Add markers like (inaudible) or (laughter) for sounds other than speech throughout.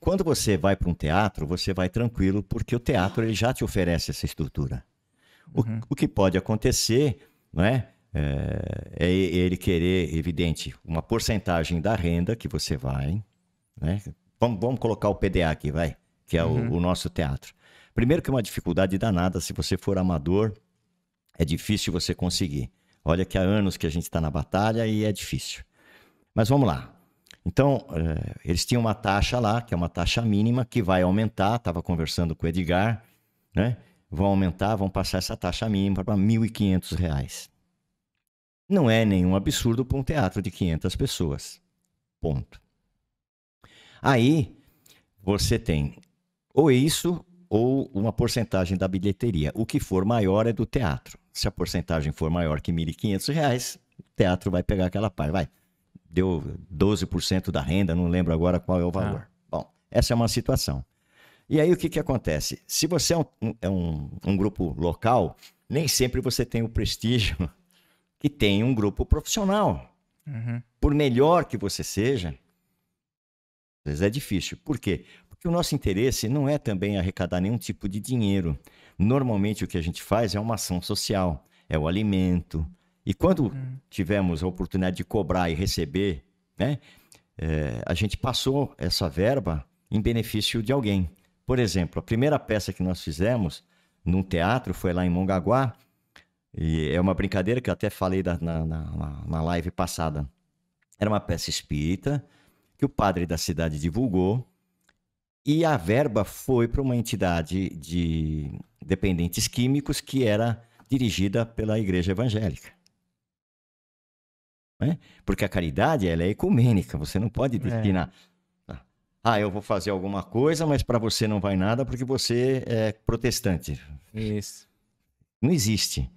Quando você vai para um teatro, você vai tranquilo, porque o teatro ele já te oferece essa estrutura. O, uhum. o que pode acontecer, não é? é, é ele querer, evidente, uma porcentagem da renda que você vai. Né? Vamos, vamos colocar o PDA aqui, vai, que é uhum. o, o, nosso teatro. Primeiro que é uma dificuldade danada, se você for amador, é difícil você conseguir. Olha que há anos que a gente está na batalha e é difícil. Mas vamos lá. Então, eh, eles tinham uma taxa lá, que é uma taxa mínima, que vai aumentar. Estava conversando com o Edgar, né? Vão aumentar, vão passar essa taxa mínima para R$ 1.500. Não é nenhum absurdo para um teatro de 500 pessoas. Ponto. Aí, você tem ou isso ou uma porcentagem da bilheteria. O que for maior é do teatro. Se a porcentagem for maior que R$ 1.500, o teatro vai pegar aquela parte. Vai deu 12% da renda, não lembro agora qual é o valor. Ah. Bom, essa é uma situação. E aí o que, que acontece? Se você é um, é um, um grupo local, nem sempre você tem o prestígio (laughs) que tem um grupo profissional. Uhum. Por melhor que você seja, às vezes é difícil. Por quê? Porque o nosso interesse não é também arrecadar nenhum tipo de dinheiro. Normalmente o que a gente faz é uma ação social, é o alimento, e quando hum. tivemos a oportunidade de cobrar e receber, né, é, a gente passou essa verba em benefício de alguém. Por exemplo, a primeira peça que nós fizemos num teatro foi lá em Mongaguá, e é uma brincadeira que eu até falei da, na, na, na live passada. Era uma peça espírita que o padre da cidade divulgou, e a verba foi para uma entidade de dependentes químicos que era dirigida pela igreja evangélica. Né? Porque a caridade ela é ecumênica, você não pode é. destinar. É. Ah, eu vou fazer alguma coisa, mas para você não vai nada porque você é protestante. Isso. Não existe.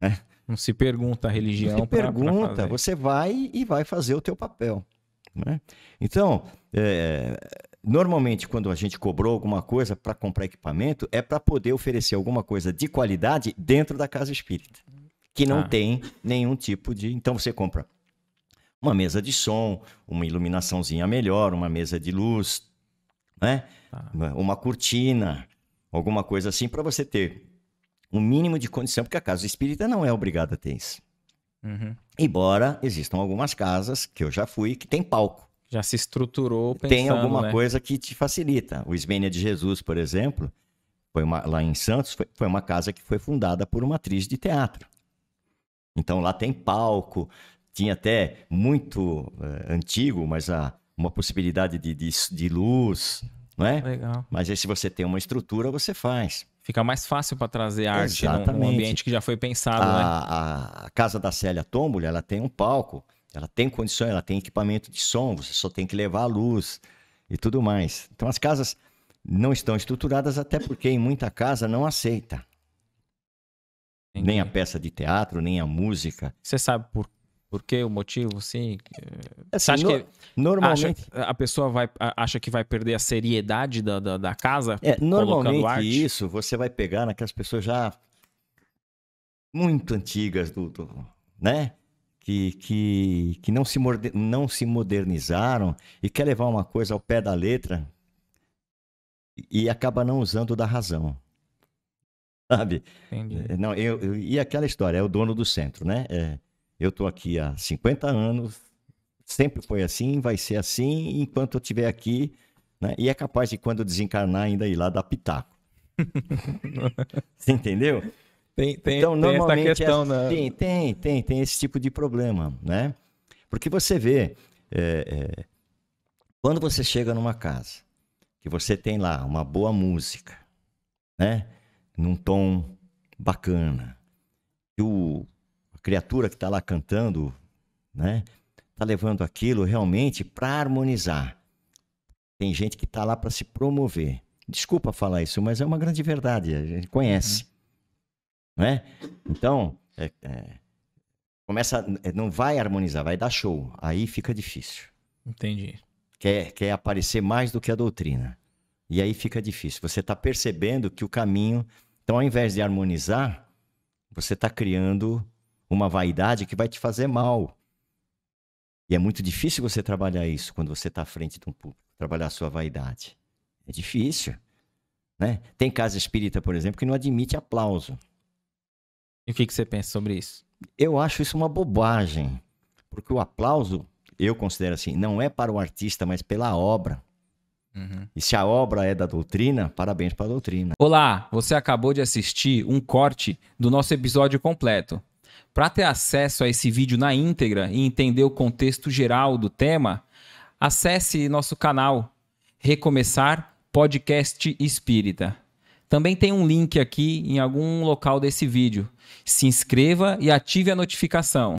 Né? Não se pergunta a religião. Não se pra, pergunta, pra você vai e vai fazer o teu papel. Né? Então, é, normalmente quando a gente cobrou alguma coisa para comprar equipamento, é para poder oferecer alguma coisa de qualidade dentro da casa espírita que não ah. tem nenhum tipo de. Então você compra uma mesa de som, uma iluminaçãozinha melhor, uma mesa de luz, né? Ah. Uma cortina, alguma coisa assim, para você ter um mínimo de condição, porque a casa espírita não é obrigada a ter isso. Uhum. Embora existam algumas casas que eu já fui que tem palco. Já se estruturou pensando, Tem alguma né? coisa que te facilita. O Ismênia de Jesus, por exemplo, foi uma, lá em Santos, foi, foi uma casa que foi fundada por uma atriz de teatro. Então lá tem palco, tinha até muito é, antigo, mas uma possibilidade de, de, de luz, não é? Legal. Mas aí se você tem uma estrutura, você faz. Fica mais fácil para trazer arte num ambiente que já foi pensado, né? a, né? A casa da Célia Tombola, ela tem um palco, ela tem condições, ela tem equipamento de som, você só tem que levar a luz e tudo mais. Então as casas não estão estruturadas até porque em muita casa não aceita. Entendi. Nem a peça de teatro, nem a música. Você sabe por, por que o motivo, sim? Assim, acha no, que normalmente acha, a pessoa vai, acha que vai perder a seriedade da, da, da casa? É, normalmente arte? isso você vai pegar naquelas pessoas já muito antigas do, do né? Que, que, que não, se morde, não se modernizaram e quer levar uma coisa ao pé da letra e acaba não usando da razão sabe? Entendi. É, não, eu, eu, e aquela história, é o dono do centro, né? É, eu estou aqui há 50 anos, sempre foi assim, vai ser assim, enquanto eu estiver aqui, né? E é capaz de, quando desencarnar, ainda ir lá dar pitaco. (laughs) Você entendeu? Tem, tem, então, tem normalmente essa é questão, é, né? Tem, assim, tem, tem, tem esse tipo de problema, né? Porque você vê, é, é, quando você chega numa casa, que você tem lá uma boa música, né? num tom bacana. E o, a criatura que está lá cantando, né, está levando aquilo realmente para harmonizar. Tem gente que está lá para se promover. Desculpa falar isso, mas é uma grande verdade, a gente conhece. Uhum. Né? Então, é, é, começa, é, não vai harmonizar, vai dar show. Aí fica difícil. Entendi. Quer, quer aparecer mais do que a doutrina. E aí fica difícil. Você está percebendo que o caminho então, ao invés de harmonizar, você está criando uma vaidade que vai te fazer mal. E é muito difícil você trabalhar isso quando você está à frente de um público, trabalhar a sua vaidade. É difícil. Né? Tem casa espírita, por exemplo, que não admite aplauso. E o que, que você pensa sobre isso? Eu acho isso uma bobagem. Porque o aplauso, eu considero assim, não é para o artista, mas pela obra. Uhum. E se a obra é da doutrina, parabéns para a doutrina. Olá, você acabou de assistir um corte do nosso episódio completo. Para ter acesso a esse vídeo na íntegra e entender o contexto geral do tema, acesse nosso canal Recomeçar Podcast Espírita. Também tem um link aqui em algum local desse vídeo. Se inscreva e ative a notificação.